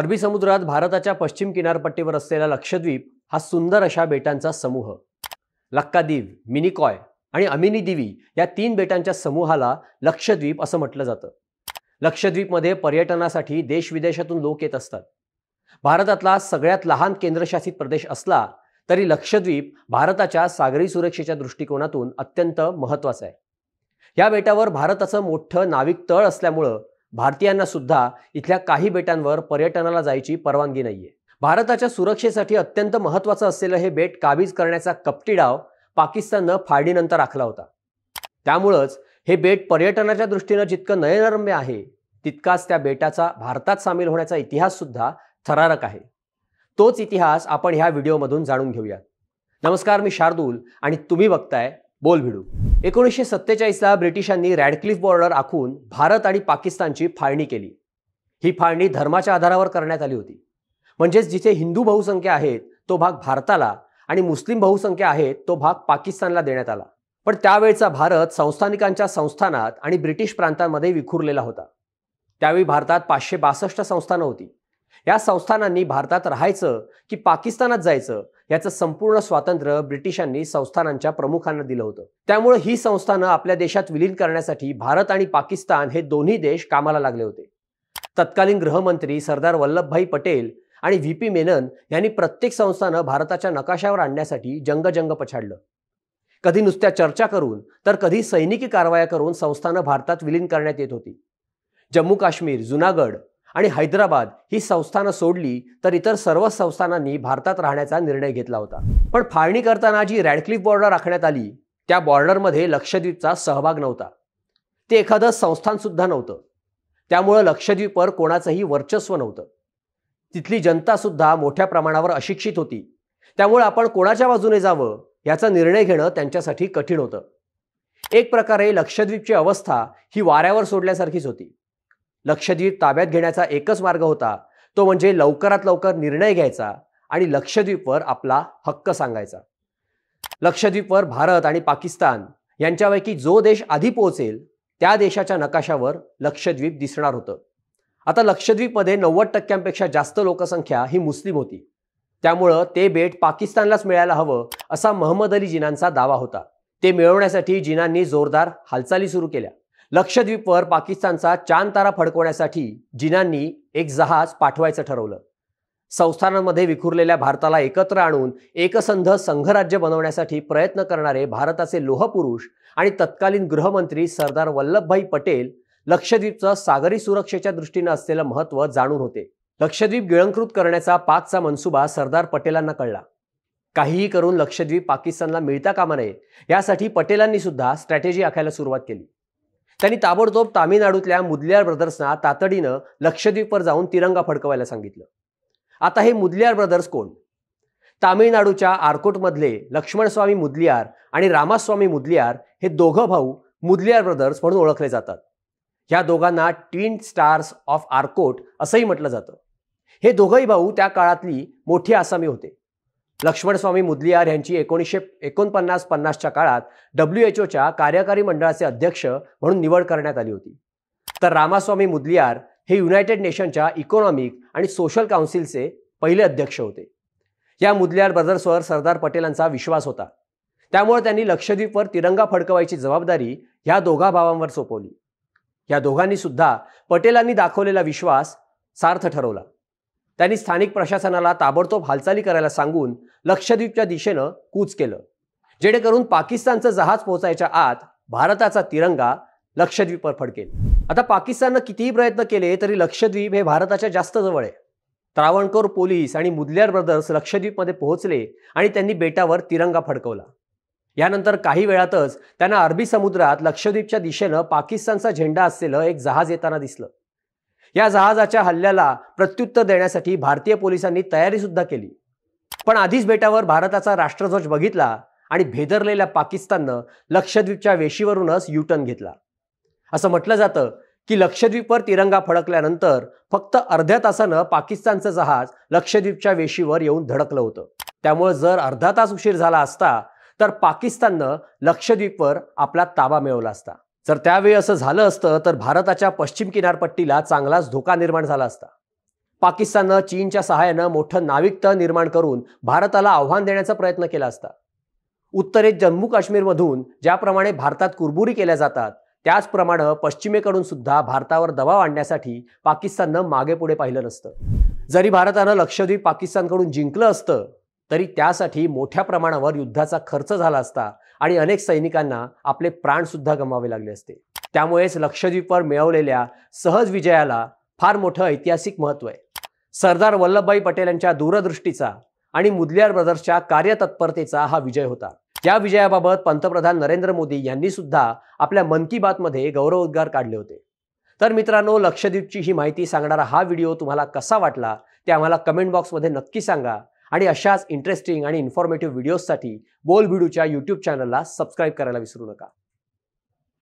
अरबी समुद्रात भारताच्या पश्चिम किनारपट्टीवर असलेला लक्षद्वीप हा सुंदर अशा बेटांचा समूह लक्कादीव मिनिकॉय आणि अमिनी दिवी या तीन बेटांच्या समूहाला लक्षद्वीप असं म्हटलं जातं लक्षद्वीपमध्ये पर्यटनासाठी देशविदेशातून लोक येत असतात भारतातला सगळ्यात लहान केंद्रशासित प्रदेश असला तरी लक्षद्वीप भारताच्या सागरी सुरक्षेच्या दृष्टिकोनातून अत्यंत महत्त्वाचा आहे या बेटावर भारताचं मोठं नाविक तळ असल्यामुळं भारतीयांना सुद्धा इथल्या काही बेटांवर पर्यटनाला जायची परवानगी नाहीये भारताच्या सुरक्षेसाठी अत्यंत महत्वाचं असलेलं हे बेट काबीज करण्याचा कपटी डाव पाकिस्ताननं फाडीनंतर आखला होता त्यामुळंच हे बेट पर्यटनाच्या दृष्टीनं जितकं नयनरम्य आहे तितकाच त्या बेटाचा भारतात सामील होण्याचा इतिहास सुद्धा थरारक आहे तोच इतिहास आपण ह्या व्हिडिओमधून जाणून घेऊया नमस्कार मी शार्दूल आणि तुम्ही बघताय बोल भिडू एकोणीसशे सत्तेचाळीसला ब्रिटिशांनी रॅडक्लिफ बॉर्डर आखून भारत आणि पाकिस्तानची फाळणी केली ही फाळणी धर्माच्या आधारावर करण्यात आली होती म्हणजेच जिथे हिंदू बहुसंख्या आहेत तो भाग भारताला आणि मुस्लिम बहुसंख्या आहेत तो भाग पाकिस्तानला देण्यात आला पण त्यावेळचा भारत संस्थानिकांच्या संस्थानात आणि ब्रिटिश प्रांतांमध्ये विखुरलेला होता त्यावेळी भारतात पाचशे बासष्ट संस्थानं होती या संस्थानांनी भारतात राहायचं की पाकिस्तानात जायचं याचं संपूर्ण स्वातंत्र्य ब्रिटिशांनी संस्थानांच्या प्रमुखांना दिलं होतं त्यामुळे ही संस्थानं आपल्या देशात विलीन करण्यासाठी भारत आणि पाकिस्तान हे दोन्ही देश कामाला लागले होते तत्कालीन गृहमंत्री सरदार वल्लभभाई पटेल आणि व्ही पी मेनन यांनी प्रत्येक संस्थानं भारताच्या नकाशावर आणण्यासाठी जंगजंग पछाडलं कधी नुसत्या चर्चा करून तर कधी सैनिकी कारवाया करून संस्थानं भारतात विलीन करण्यात येत होती जम्मू काश्मीर जुनागड आणि हैदराबाद ही संस्थानं सोडली तर इतर सर्व संस्थानांनी भारतात राहण्याचा निर्णय घेतला होता पण फाळणी करताना जी रॅडक्लिफ बॉर्डर राखण्यात आली त्या बॉर्डरमध्ये लक्षद्वीपचा सहभाग नव्हता ते एखादं संस्थानसुद्धा नव्हतं त्यामुळं लक्षद्वीपवर कोणाचंही वर्चस्व नव्हतं तिथली जनतासुद्धा मोठ्या प्रमाणावर अशिक्षित होती त्यामुळे आपण कोणाच्या बाजूने जावं याचा निर्णय घेणं त्यांच्यासाठी कठीण होतं एक प्रकारे लक्षद्वीपची अवस्था ही वाऱ्यावर सोडल्यासारखीच होती लक्षद्वीप ताब्यात घेण्याचा एकच मार्ग होता तो म्हणजे लवकरात लवकर निर्णय घ्यायचा आणि लक्षद्वीपवर आपला हक्क सांगायचा लक्षद्वीपवर भारत आणि पाकिस्तान यांच्यापैकी जो देश आधी पोहोचेल त्या देशाच्या नकाशावर लक्षद्वीप दिसणार होतं आता लक्षद्वीपमध्ये नव्वद टक्क्यांपेक्षा जास्त लोकसंख्या ही मुस्लिम होती त्यामुळं ते बेट पाकिस्तानलाच मिळायला हवं असा महम्मद अली जिनांचा दावा होता ते मिळवण्यासाठी जिनांनी जोरदार हालचाली सुरू केल्या लक्षद्वीपवर पाकिस्तानचा तारा फडकवण्यासाठी जिनांनी एक जहाज पाठवायचं ठरवलं संस्थानांमध्ये विखुरलेल्या भारताला एकत्र आणून एकसंध संघराज्य बनवण्यासाठी प्रयत्न करणारे भारताचे लोहपुरुष आणि तत्कालीन गृहमंत्री सरदार वल्लभभाई पटेल लक्षद्वीपचं सागरी सुरक्षेच्या दृष्टीनं असलेलं महत्त्व जाणून होते लक्षद्वीप गिळंकृत करण्याचा पाकचा मनसुबा सरदार पटेलांना कळला काहीही करून लक्षद्वीप पाकिस्तानला मिळता कामा नये यासाठी पटेलांनी सुद्धा स्ट्रॅटेजी आखायला सुरुवात केली त्यांनी ताबडतोब तामिळनाडूतल्या मुदलियार ब्रदर्सना तातडीनं लक्षद्वीपवर जाऊन तिरंगा फडकवायला सांगितलं आता हे मुदलियार ब्रदर्स कोण तामिळनाडूच्या आरकोटमधले लक्ष्मणस्वामी मुदलियार आणि रामास्वामी मुदलियार हे दोघं भाऊ मुदलियार ब्रदर्स म्हणून ओळखले जातात ह्या दोघांना ट्विन स्टार्स ऑफ आरकोट असंही म्हटलं जातं हे दोघंही भाऊ त्या काळातली मोठी आसामी होते लक्ष्मणस्वामी मुदलियार यांची एकोणीसशे एकोणपन्नास पन्नासच्या काळात डब्ल्यू एच ओच्या कार्यकारी मंडळाचे अध्यक्ष म्हणून निवड करण्यात आली होती तर रामास्वामी मुदलियार हे युनायटेड नेशनच्या इकॉनॉमिक आणि सोशल काउन्सिलचे पहिले अध्यक्ष होते या मुदलियार ब्रदर्सवर सरदार पटेलांचा विश्वास होता त्यामुळे त्यांनी लक्षद्वीपवर तिरंगा फडकवायची जबाबदारी ह्या दोघा भावांवर सोपवली या दोघांनी सुद्धा पटेलांनी दाखवलेला विश्वास सार्थ ठरवला त्यांनी स्थानिक प्रशासनाला ताबडतोब हालचाली करायला सांगून लक्षद्वीपच्या दिशेनं कूच केलं जेणेकरून पाकिस्तानचं जहाज पोहोचायच्या आत भारताचा तिरंगा लक्षद्वीपवर फडकेल आता पाकिस्ताननं कितीही प्रयत्न केले तरी लक्षद्वीप हे भारताच्या जास्त जवळ आहे त्रावणकोर पोलीस आणि मुदल्यार ब्रदर्स लक्षद्वीपमध्ये पोहोचले आणि त्यांनी बेटावर तिरंगा फडकवला यानंतर काही वेळातच त्यांना अरबी समुद्रात लक्षद्वीपच्या दिशेनं पाकिस्तानचा झेंडा असलेलं एक जहाज येताना दिसलं या जहाजाच्या हल्ल्याला प्रत्युत्तर देण्यासाठी भारतीय पोलिसांनी तयारी सुद्धा केली पण आधीच बेटावर भारताचा राष्ट्रध्वज बघितला आणि भेदरलेल्या पाकिस्ताननं लक्षद्वीपच्या वेशीवरूनच युटर्न घेतला असं म्हटलं जातं की लक्षद्वीपवर तिरंगा फडकल्यानंतर फक्त अर्ध्या तासानं पाकिस्तानचं जहाज लक्षद्वीपच्या वेशीवर येऊन धडकलं होतं त्यामुळे जर अर्धा तास उशीर झाला असता तर पाकिस्ताननं लक्षद्वीपवर आपला ताबा मिळवला असता जर त्यावेळी असं झालं असतं तर भारताच्या पश्चिम किनारपट्टीला चांगलाच धोका निर्माण झाला असता पाकिस्ताननं चीनच्या सहाय्यानं मोठं नाविक तळ निर्माण करून भारताला आव्हान देण्याचा प्रयत्न केला असता उत्तरेत जम्मू काश्मीरमधून ज्याप्रमाणे भारतात कुरबुरी केल्या जातात त्याचप्रमाणे पश्चिमेकडून सुद्धा भारतावर दबाव आणण्यासाठी पाकिस्ताननं मागे पुढे पाहिलं नसतं जरी भारतानं लक्षद्वीप पाकिस्तानकडून जिंकलं असतं तरी त्यासाठी मोठ्या प्रमाणावर युद्धाचा खर्च झाला असता आणि अनेक सैनिकांना आपले प्राणसुद्धा गमावे लागले असते त्यामुळेच लक्षद्वीपवर मिळवलेल्या सहज विजयाला फार मोठं ऐतिहासिक महत्त्व आहे सरदार वल्लभभाई पटेल यांच्या दूरदृष्टीचा आणि मुदलियार ब्रदर्सच्या कार्यतत्परतेचा हा विजय होता या विजयाबाबत पंतप्रधान नरेंद्र मोदी यांनी सुद्धा आपल्या मन की बातमध्ये गौरवोद्गार काढले होते तर मित्रांनो लक्षद्वीपची ही माहिती सांगणारा हा व्हिडिओ तुम्हाला कसा वाटला ते आम्हाला कमेंट बॉक्समध्ये नक्की सांगा आणि अशाच इंटरेस्टिंग आणि इन्फॉर्मेटिव्ह व्हिडिओजसाठी बोल व्हिडिओच्या यूट्यूब चॅनलला सबस्क्राईब करायला विसरू नका